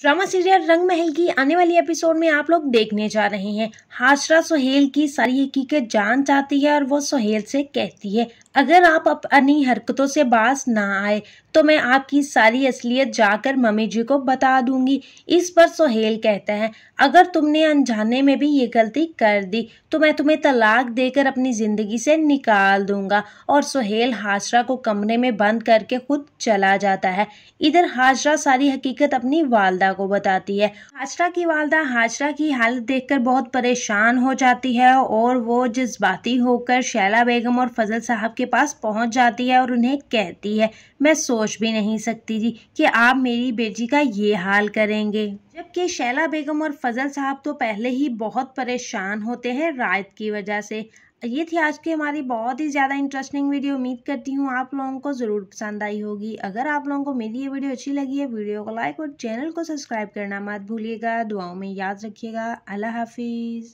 drama serial रंग महल की आने वाली एपिसोड में आप लोग देखने जा रहे हैं हाशरा सोहेल की सारी हकीकत जान चाहती है और वो सोहेल से कहती है अगर आप अपनी हरकतों से बास ना आए तो मैं आपकी सारी असलियत जाकर मम्मी जी को बता दूंगी इस पर सोहेल कहता है अगर तुमने अनजाने में भी ये गलती कर दी तो मैं तुम्हें तलाक देकर अपनी ज़िंदगी से निकाल दूंगा और सोहेल हाजरा को कमरे में बंद करके खुद चला जाता है इधर हाजरा सारी हकीकत अपनी वालदा वालदा को बताती है हाजरा की वालदा हाजरा की हालत देखकर बहुत परेशान हो जाती है और वो जज्बाती होकर शैला बेगम और फजल साहब के पास पहुंच जाती है और उन्हें कहती है मैं सोच भी नहीं सकती थी कि आप मेरी बेटी का ये हाल करेंगे जबकि शैला बेगम और फजल साहब तो पहले ही बहुत परेशान होते हैं रायत की वजह से ये थी आज की हमारी बहुत ही ज़्यादा इंटरेस्टिंग वीडियो उम्मीद करती हूँ आप लोगों को ज़रूर पसंद आई होगी अगर आप लोगों को मेरी ये वीडियो अच्छी लगी है वीडियो को लाइक और चैनल को सब्सक्राइब करना मत भूलिएगा दुआओं में याद रखिएगा अल्लाह हाफिज़